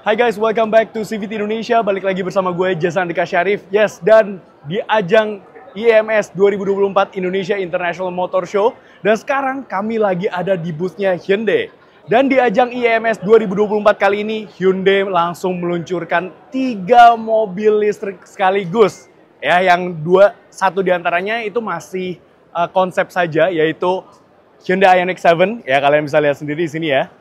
Hai guys, welcome back to CVT Indonesia. Balik lagi bersama gue Jason Dika Syarif. Yes, dan di ajang IMS 2024 Indonesia International Motor Show. Dan sekarang kami lagi ada di busnya Hyundai. Dan di ajang IMS 2024 kali ini, Hyundai langsung meluncurkan tiga mobil listrik sekaligus. Ya, yang dua, satu diantaranya itu masih uh, konsep saja, yaitu Hyundai Ioniq 7. Ya, kalian bisa lihat sendiri di sini ya.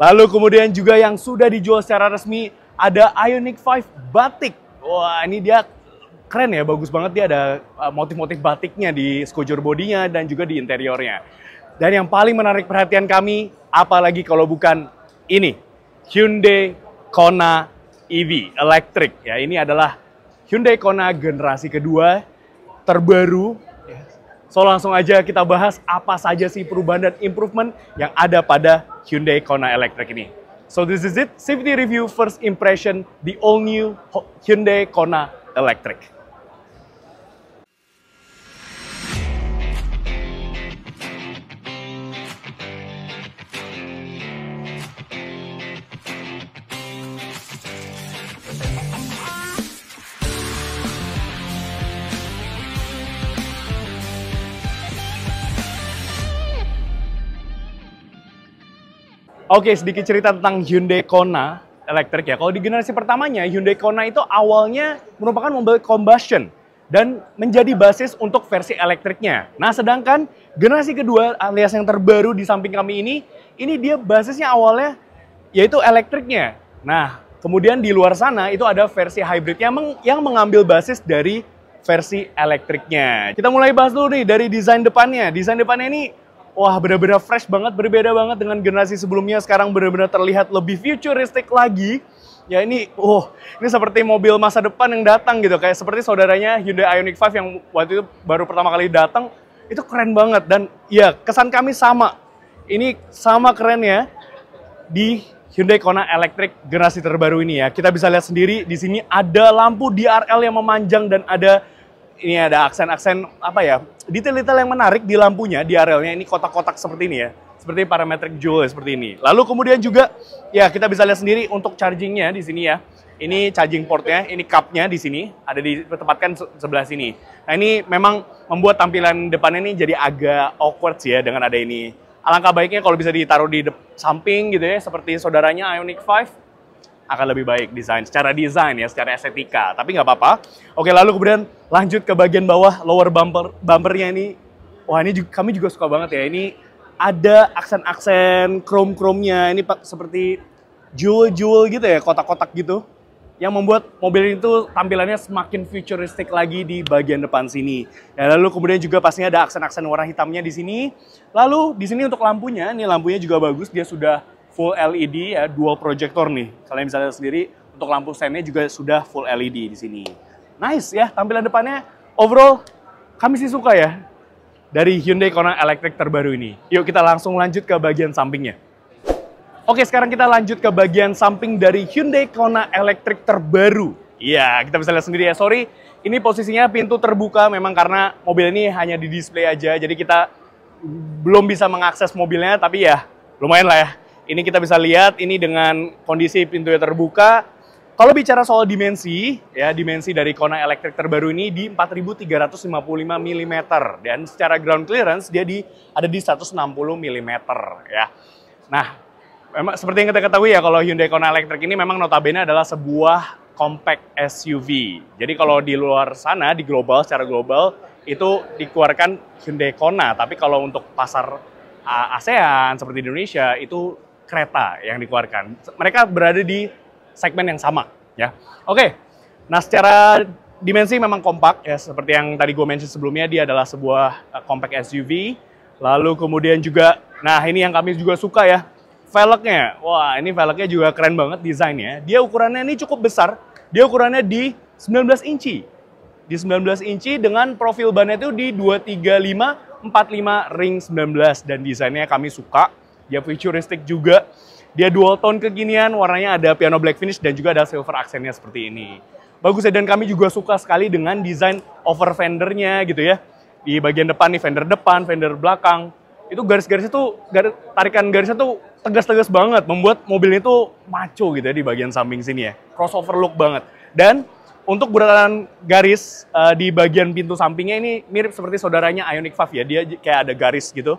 Lalu kemudian juga yang sudah dijual secara resmi ada Ionic 5 Batik. Wah, ini dia keren ya, bagus banget dia ada eh, motif-motif batiknya di skojor bodinya dan juga di interiornya. Dan yang paling menarik perhatian kami, apalagi kalau bukan ini, Hyundai Kona EV electric. Ya, ini adalah Hyundai Kona generasi kedua terbaru So langsung aja kita bahas apa saja sih perubahan dan improvement yang ada pada Hyundai Kona Electric ini. So this is it, safety review first impression, the all new Hyundai Kona Electric. Oke, sedikit cerita tentang Hyundai Kona elektrik ya. Kalau di generasi pertamanya, Hyundai Kona itu awalnya merupakan mobil combustion dan menjadi basis untuk versi elektriknya. Nah, sedangkan generasi kedua alias yang terbaru di samping kami ini, ini dia basisnya awalnya yaitu elektriknya. Nah, kemudian di luar sana itu ada versi hybrid yang, yang mengambil basis dari versi elektriknya. Kita mulai bahas dulu nih dari desain depannya. Desain depannya ini wah benar-benar fresh banget, berbeda banget dengan generasi sebelumnya. Sekarang benar-benar terlihat lebih futuristik lagi. Ya ini, oh, ini seperti mobil masa depan yang datang gitu. Kayak seperti saudaranya Hyundai Ioniq 5 yang waktu itu baru pertama kali datang. Itu keren banget dan ya kesan kami sama. Ini sama kerennya di Hyundai Kona Electric generasi terbaru ini ya. Kita bisa lihat sendiri di sini ada lampu DRL yang memanjang dan ada ini ada aksen-aksen apa ya detail-detail yang menarik di lampunya di arelnya ini kotak-kotak seperti ini ya seperti parametric jewel seperti ini lalu kemudian juga ya kita bisa lihat sendiri untuk chargingnya di sini ya ini charging portnya ini cupnya di sini ada ditempatkan sebelah sini nah ini memang membuat tampilan depannya ini jadi agak awkward sih ya dengan ada ini alangkah baiknya kalau bisa ditaruh di samping gitu ya seperti saudaranya Ionic 5 akan lebih baik desain secara desain ya secara estetika tapi nggak apa-apa oke lalu kemudian lanjut ke bagian bawah lower bumper bumpernya ini wah ini juga, kami juga suka banget ya ini ada aksen-aksen chrome-chrome-nya ini seperti jewel-jewel gitu ya kotak-kotak gitu yang membuat mobil itu tampilannya semakin futuristik lagi di bagian depan sini. Ya, lalu kemudian juga pastinya ada aksen-aksen warna hitamnya di sini. Lalu di sini untuk lampunya, ini lampunya juga bagus, dia sudah full LED ya, dual projector nih. Kalian bisa lihat sendiri, untuk lampu standnya juga sudah full LED di sini. Nice ya, tampilan depannya overall kami sih suka ya dari Hyundai Kona Electric terbaru ini. Yuk kita langsung lanjut ke bagian sampingnya. Oke, sekarang kita lanjut ke bagian samping dari Hyundai Kona Electric terbaru. Iya, kita bisa lihat sendiri ya. Sorry, ini posisinya pintu terbuka memang karena mobil ini hanya di display aja. Jadi kita belum bisa mengakses mobilnya, tapi ya lumayan lah ya. Ini kita bisa lihat ini dengan kondisi pintunya terbuka. Kalau bicara soal dimensi, ya dimensi dari Kona elektrik terbaru ini di 4355 mm dan secara ground clearance dia di ada di 160 mm ya. Nah, memang seperti yang kita ketahui ya kalau Hyundai Kona Electric ini memang notabene adalah sebuah compact SUV. Jadi kalau di luar sana di global secara global itu dikeluarkan Hyundai Kona, tapi kalau untuk pasar ASEAN seperti di Indonesia itu kereta yang dikeluarkan. Mereka berada di segmen yang sama ya. Oke. Nah, secara dimensi memang kompak ya seperti yang tadi gue mention sebelumnya dia adalah sebuah uh, compact SUV. Lalu kemudian juga nah ini yang kami juga suka ya. Velgnya. Wah, ini velgnya juga keren banget desainnya. Dia ukurannya ini cukup besar. Dia ukurannya di 19 inci. Di 19 inci dengan profil bannya itu di 235 45 ring 19 dan desainnya kami suka dia futuristik juga. Dia dual tone kekinian, warnanya ada piano black finish dan juga ada silver aksennya seperti ini. Bagus ya, dan kami juga suka sekali dengan desain over fendernya gitu ya. Di bagian depan nih, fender depan, fender belakang. Itu garis-garisnya tuh, garis, tarikan garisnya tuh tegas-tegas banget. Membuat mobilnya tuh maco gitu ya di bagian samping sini ya. Crossover look banget. Dan untuk beratan garis uh, di bagian pintu sampingnya ini mirip seperti saudaranya Ioniq 5 ya. Dia kayak ada garis gitu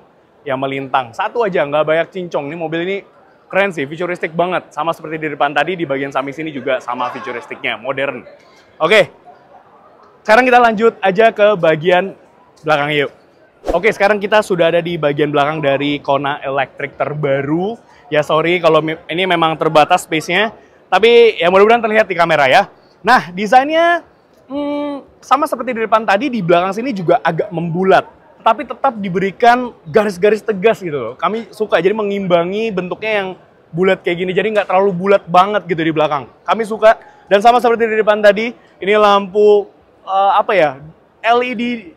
yang melintang. Satu aja, nggak banyak cincong. Ini mobil ini keren sih, futuristik banget. Sama seperti di depan tadi, di bagian samping sini juga sama futuristiknya, modern. Oke, sekarang kita lanjut aja ke bagian belakang yuk. Oke, sekarang kita sudah ada di bagian belakang dari Kona Electric terbaru. Ya sorry kalau ini memang terbatas space-nya, tapi ya mudah-mudahan terlihat di kamera ya. Nah, desainnya hmm, sama seperti di depan tadi, di belakang sini juga agak membulat tapi tetap diberikan garis-garis tegas gitu loh. Kami suka jadi mengimbangi bentuknya yang bulat kayak gini, jadi nggak terlalu bulat banget gitu di belakang. Kami suka dan sama seperti di depan tadi, ini lampu uh, apa ya LED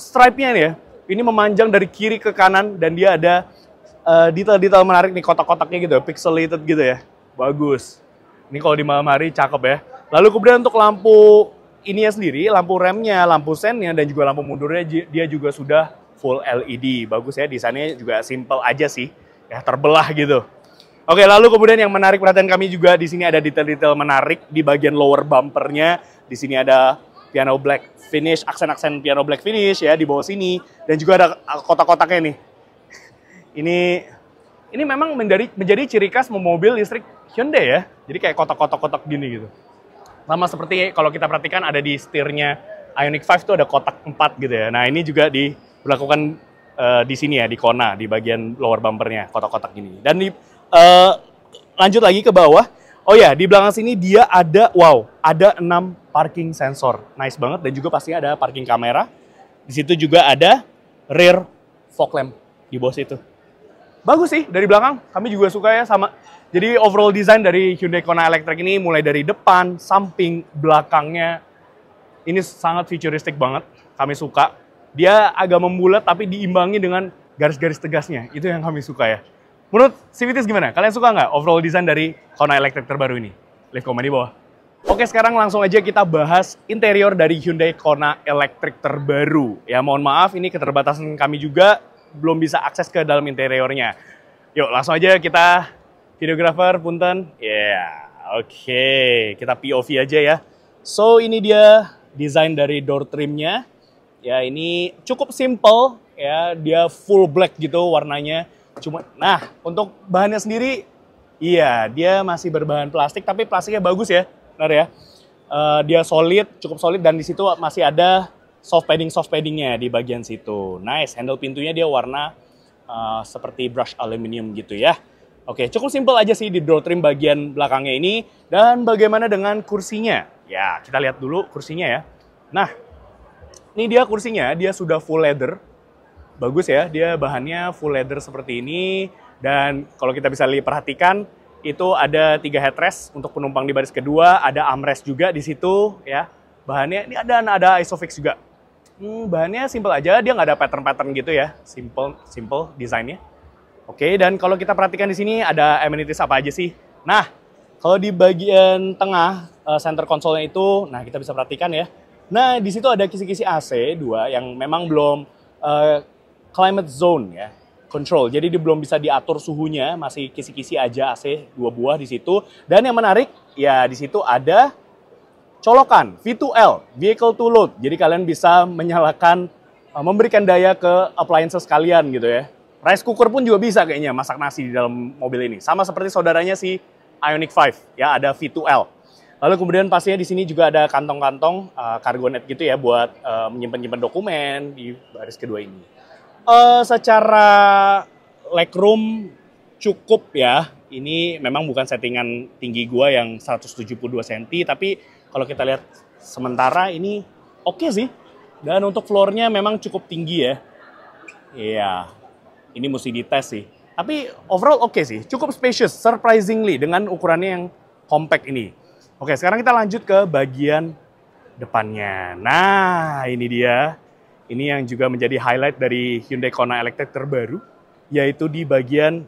stripe-nya nih ya. Ini memanjang dari kiri ke kanan dan dia ada eh, detail-detail uh, menarik nih kotak-kotaknya gitu, pixelated gitu ya. Bagus. Ini kalau di malam hari cakep ya. Lalu kemudian untuk lampu ininya sendiri, lampu remnya, lampu sennya, dan juga lampu mundurnya dia juga sudah full LED. Bagus ya, desainnya juga simple aja sih. Ya, terbelah gitu. Oke, lalu kemudian yang menarik perhatian kami juga di sini ada detail-detail menarik di bagian lower bumpernya. Di sini ada piano black finish, aksen-aksen piano black finish ya di bawah sini. Dan juga ada kotak-kotaknya nih. Ini ini memang menjadi menjadi ciri khas mobil listrik Hyundai ya. Jadi kayak kotak-kotak-kotak gini gitu. Sama seperti kalau kita perhatikan ada di setirnya Ioniq 5 itu ada kotak 4 gitu ya. Nah ini juga dilakukan uh, eh, di sini ya, di kona, di bagian lower bumpernya, kotak-kotak gini. Dan di, uh, lanjut lagi ke bawah, oh ya di belakang sini dia ada, wow, ada 6 parking sensor. Nice banget dan juga pasti ada parking kamera. Di situ juga ada rear fog lamp di bawah situ bagus sih dari belakang. Kami juga suka ya sama. Jadi overall design dari Hyundai Kona Electric ini mulai dari depan, samping, belakangnya ini sangat futuristik banget. Kami suka. Dia agak membulat tapi diimbangi dengan garis-garis tegasnya. Itu yang kami suka ya. Menurut Civitas gimana? Kalian suka nggak overall design dari Kona Electric terbaru ini? Leave komen di bawah. Oke, sekarang langsung aja kita bahas interior dari Hyundai Kona Electric terbaru. Ya, mohon maaf ini keterbatasan kami juga belum bisa akses ke dalam interiornya. Yuk, langsung aja kita videographer punten. Ya, yeah, oke. Okay. Kita POV aja ya. So, ini dia desain dari door trimnya. Ya, ini cukup simple ya. Dia full black gitu warnanya. Cuma nah, untuk bahannya sendiri iya, dia masih berbahan plastik tapi plastiknya bagus ya. Benar ya. Uh, dia solid, cukup solid dan di situ masih ada soft padding soft paddingnya di bagian situ. Nice, handle pintunya dia warna uh, seperti brush aluminium gitu ya. Oke, cukup simple aja sih di door trim bagian belakangnya ini. Dan bagaimana dengan kursinya? Ya, kita lihat dulu kursinya ya. Nah, ini dia kursinya, dia sudah full leather. Bagus ya, dia bahannya full leather seperti ini. Dan kalau kita bisa lihat perhatikan, itu ada tiga headrest untuk penumpang di baris kedua, ada armrest juga di situ ya. Bahannya ini ada ada isofix juga. Hmm, bahannya simple aja, dia nggak ada pattern-pattern gitu ya. Simple, simple desainnya. Oke, dan kalau kita perhatikan di sini ada amenities apa aja sih? Nah, kalau di bagian tengah eh, center konsolnya itu, nah kita bisa perhatikan ya. Nah, di situ ada kisi-kisi AC dua yang memang belum uh, climate zone ya control. Jadi dia belum bisa diatur suhunya, masih kisi-kisi aja AC dua buah di situ. Dan yang menarik ya di situ ada colokan V2L, vehicle to load. Jadi kalian bisa menyalakan, eh, memberikan daya ke appliances kalian gitu ya. Rice cooker pun juga bisa kayaknya masak nasi di dalam mobil ini. Sama seperti saudaranya si Ioniq 5 ya, ada V2L. Lalu kemudian pastinya di sini juga ada kantong-kantong uh, cargo net gitu ya buat uh, menyimpan-nyimpan dokumen di baris kedua ini. Uh, secara legroom cukup ya ini memang bukan settingan tinggi gua yang 172 cm tapi kalau kita lihat sementara ini oke okay sih dan untuk floornya memang cukup tinggi ya iya yeah. ini mesti dites sih tapi overall oke okay sih cukup spacious surprisingly dengan ukurannya yang compact ini oke okay, sekarang kita lanjut ke bagian depannya nah ini dia ini yang juga menjadi highlight dari Hyundai Kona Electric terbaru yaitu di bagian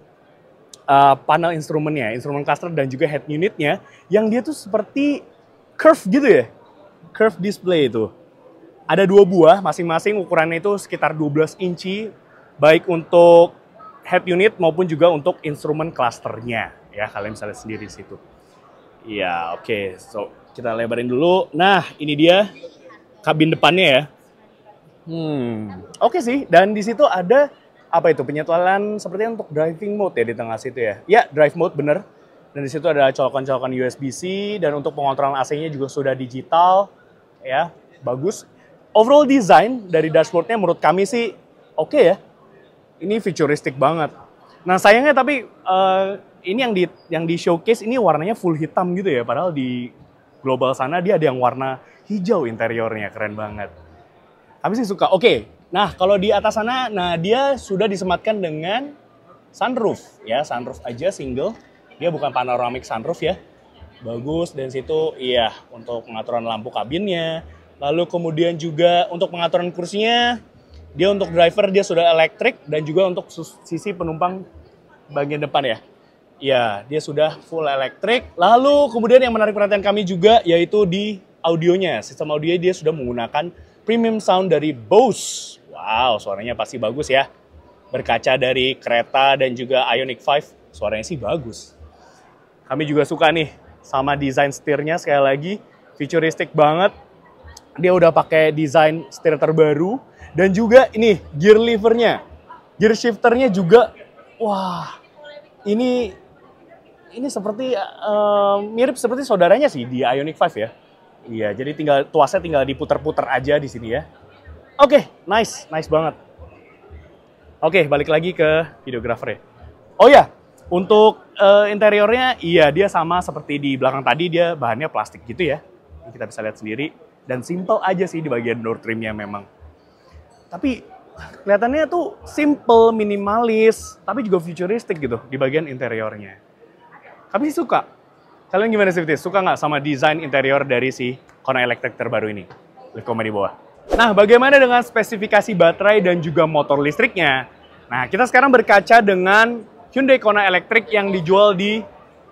uh, panel instrumennya, instrumen cluster dan juga head unitnya, yang dia tuh seperti curve gitu ya, curve display itu. Ada dua buah, masing-masing ukurannya itu sekitar 12 inci, baik untuk head unit maupun juga untuk instrumen clusternya. Ya, kalian bisa lihat sendiri di situ. Iya, oke. Okay. So, kita lebarin dulu. Nah, ini dia kabin depannya ya. Hmm, oke okay sih. Dan di situ ada apa itu penyetelan sepertinya untuk driving mode ya di tengah situ ya. Ya, drive mode bener. Dan di situ ada colokan-colokan USB-C dan untuk pengontrolan AC-nya juga sudah digital ya. Bagus. Overall design dari dashboardnya menurut kami sih oke okay ya. Ini futuristik banget. Nah, sayangnya tapi uh, ini yang di yang di showcase ini warnanya full hitam gitu ya padahal di global sana dia ada yang warna hijau interiornya keren banget. Tapi sih suka. Oke, okay, Nah, kalau di atas sana, nah dia sudah disematkan dengan sunroof ya, sunroof aja single. Dia bukan panoramic sunroof ya. Bagus dan situ iya untuk pengaturan lampu kabinnya. Lalu kemudian juga untuk pengaturan kursinya, dia untuk driver dia sudah elektrik dan juga untuk sisi penumpang bagian depan ya. Ya, dia sudah full elektrik. Lalu kemudian yang menarik perhatian kami juga yaitu di audionya. Sistem audio dia sudah menggunakan premium sound dari Bose. Wow, suaranya pasti bagus ya. Berkaca dari kereta dan juga Ionic 5, suaranya sih bagus. Kami juga suka nih sama desain setirnya sekali lagi, futuristik banget. Dia udah pakai desain setir terbaru dan juga ini gear levernya. Gear shifternya juga wah. Ini ini seperti uh, mirip seperti saudaranya sih di Ionic 5 ya. Iya, jadi tinggal tuasnya tinggal diputer-puter aja di sini ya. Oke, okay, nice, nice banget. Oke, okay, balik lagi ke videografer ya. Oh ya, yeah. untuk uh, interiornya, iya dia sama seperti di belakang tadi, dia bahannya plastik gitu ya. kita bisa lihat sendiri. Dan simple aja sih di bagian door trimnya memang. Tapi kelihatannya tuh simple, minimalis, tapi juga futuristik gitu di bagian interiornya. Kami sih suka. Kalian gimana sih, Suka nggak sama desain interior dari si Kona Electric terbaru ini? Lihat komen di bawah. Nah, bagaimana dengan spesifikasi baterai dan juga motor listriknya? Nah, kita sekarang berkaca dengan Hyundai Kona Electric yang dijual di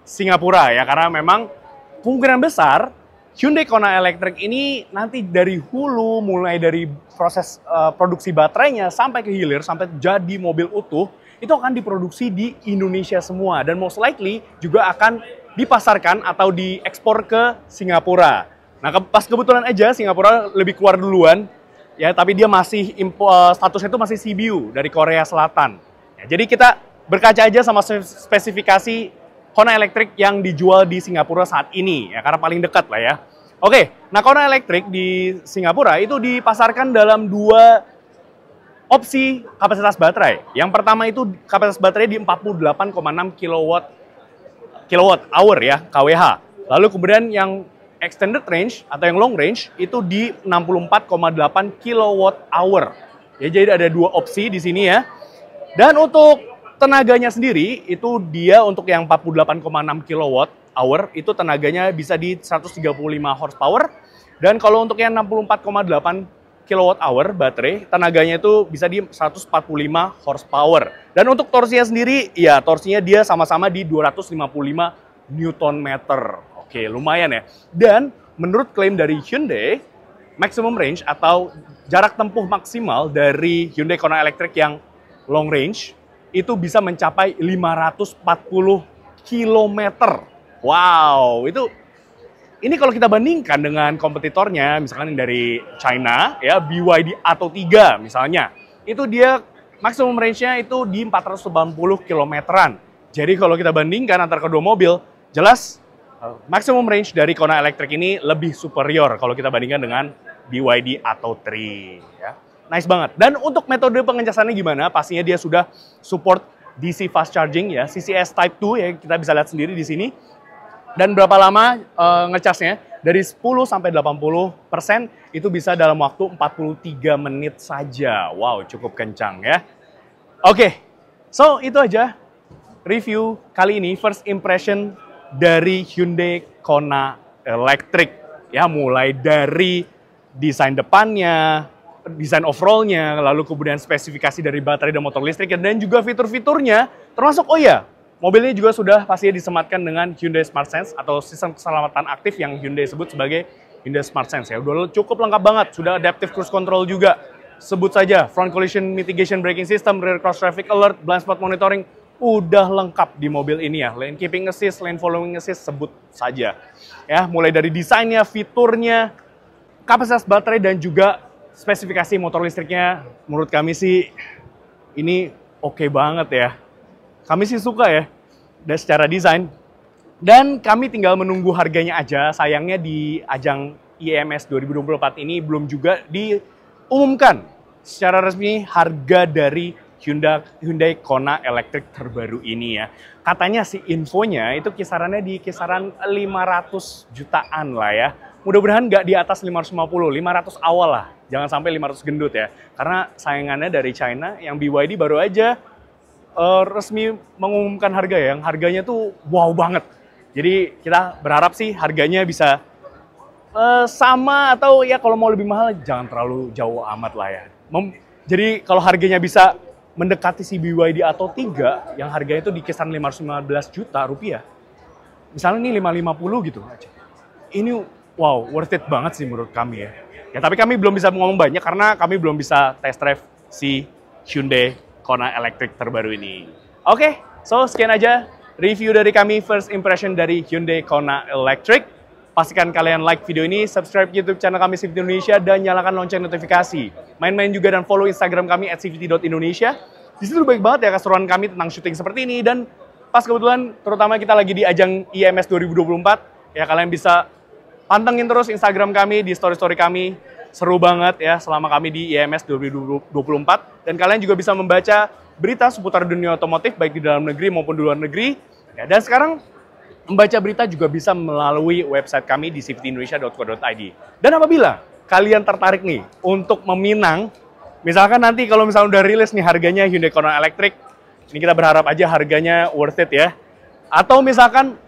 Singapura ya, karena memang kemungkinan besar Hyundai Kona Electric ini nanti dari hulu, mulai dari proses uh, produksi baterainya sampai ke hilir, sampai jadi mobil utuh, itu akan diproduksi di Indonesia semua dan most likely juga akan dipasarkan atau diekspor ke Singapura. Nah, ke, pas kebetulan aja Singapura lebih keluar duluan, ya, tapi dia masih impo, uh, statusnya itu masih CBU dari Korea Selatan. Ya, jadi kita berkaca aja sama spesifikasi Kona Electric yang dijual di Singapura saat ini, ya, karena paling dekat lah ya. Oke, nah Kona Electric di Singapura itu dipasarkan dalam dua opsi kapasitas baterai. Yang pertama itu kapasitas baterai di 48,6 kilowatt kilowatt hour ya, KWH. Lalu kemudian yang extended range atau yang long range itu di 64,8 kilowatt hour. Ya, jadi ada dua opsi di sini ya. Dan untuk tenaganya sendiri itu dia untuk yang 48,6 kilowatt hour itu tenaganya bisa di 135 horsepower. Dan kalau untuk yang 64,8 kilowatt hour baterai, tenaganya itu bisa di 145 horsepower. Dan untuk torsinya sendiri, ya torsinya dia sama-sama di 255 newton meter. Oke, lumayan ya. Dan menurut klaim dari Hyundai, maximum range atau jarak tempuh maksimal dari Hyundai Kona Electric yang long range itu bisa mencapai 540 km. Wow, itu ini kalau kita bandingkan dengan kompetitornya, misalkan dari China, ya BYD atau 3 misalnya, itu dia maksimum range-nya itu di 480 kilometeran. Jadi kalau kita bandingkan antara kedua mobil, jelas maximum range dari Kona elektrik ini lebih superior kalau kita bandingkan dengan BYD atau Tri. Ya. Nice banget. Dan untuk metode pengecasannya gimana? Pastinya dia sudah support DC fast charging ya, CCS Type 2 ya kita bisa lihat sendiri di sini. Dan berapa lama e, eh, ngecasnya? Dari 10 sampai 80 persen itu bisa dalam waktu 43 menit saja. Wow, cukup kencang ya. Oke, okay. so itu aja review kali ini, first impression dari Hyundai Kona Electric. Ya, mulai dari desain depannya, desain overallnya, lalu kemudian spesifikasi dari baterai dan motor listrik, dan juga fitur-fiturnya, termasuk, oh ya, mobil ini juga sudah pasti disematkan dengan Hyundai Smart Sense atau sistem keselamatan aktif yang Hyundai sebut sebagai Hyundai Smart Sense. Ya, udah cukup lengkap banget, sudah adaptive cruise control juga. Sebut saja front collision mitigation braking system, rear cross traffic alert, blind spot monitoring, udah lengkap di mobil ini ya. Lane keeping assist, lane following assist, sebut saja. Ya, mulai dari desainnya, fiturnya, kapasitas baterai dan juga spesifikasi motor listriknya menurut kami sih ini oke okay banget ya. Kami sih suka ya dan secara desain. Dan kami tinggal menunggu harganya aja. Sayangnya di ajang IMS 2024 ini belum juga diumumkan secara resmi harga dari Hyundai Hyundai Kona elektrik terbaru ini ya. Katanya sih infonya itu kisarannya di kisaran 500 jutaan lah ya. Mudah-mudahan nggak di atas 550, 500 awal lah. Jangan sampai 500 gendut ya. Karena sayangannya dari China yang BYD baru aja uh, resmi mengumumkan harga ya. Yang harganya tuh wow banget. Jadi kita berharap sih harganya bisa uh, sama atau ya kalau mau lebih mahal jangan terlalu jauh amat lah ya. Mem jadi kalau harganya bisa mendekati si BYD atau 3 yang harganya itu di kisaran 515 juta rupiah. Misalnya ini 550 gitu. Ini wow, worth it banget sih menurut kami ya. Ya tapi kami belum bisa ngomong banyak karena kami belum bisa test drive si Hyundai Kona Electric terbaru ini. Oke, okay, so sekian aja review dari kami first impression dari Hyundai Kona Electric. Pastikan kalian like video ini, subscribe YouTube channel kami CVT Indonesia, dan nyalakan lonceng notifikasi. Main-main juga dan follow Instagram kami at cvt.indonesia. Di situ baik banget ya keseruan kami tentang syuting seperti ini, dan pas kebetulan terutama kita lagi di ajang IMS 2024, ya kalian bisa pantengin terus Instagram kami, di story-story kami, seru banget ya selama kami di IMS 2024. Dan kalian juga bisa membaca berita seputar dunia otomotif, baik di dalam negeri maupun di luar negeri. Ya, dan sekarang membaca berita juga bisa melalui website kami di safetyindonesia.co.id. Dan apabila kalian tertarik nih untuk meminang, misalkan nanti kalau misalnya udah rilis nih harganya Hyundai Kona Electric, ini kita berharap aja harganya worth it ya. Atau misalkan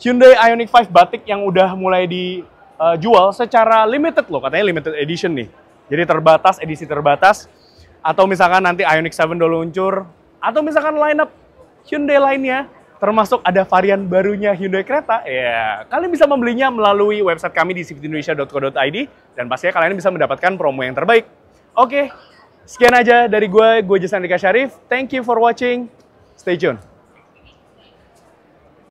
Hyundai Ioniq 5 Batik yang udah mulai dijual eh, secara limited loh, katanya limited edition nih. Jadi terbatas, edisi terbatas. Atau misalkan nanti Ioniq 7 udah luncur, atau misalkan lineup Hyundai lainnya termasuk ada varian barunya Hyundai Creta, ya kalian bisa membelinya melalui website kami di cvtindonesia.co.id dan pastinya kalian bisa mendapatkan promo yang terbaik. Oke, sekian aja dari gue, gue Jason Rika Syarif. Thank you for watching. Stay tuned.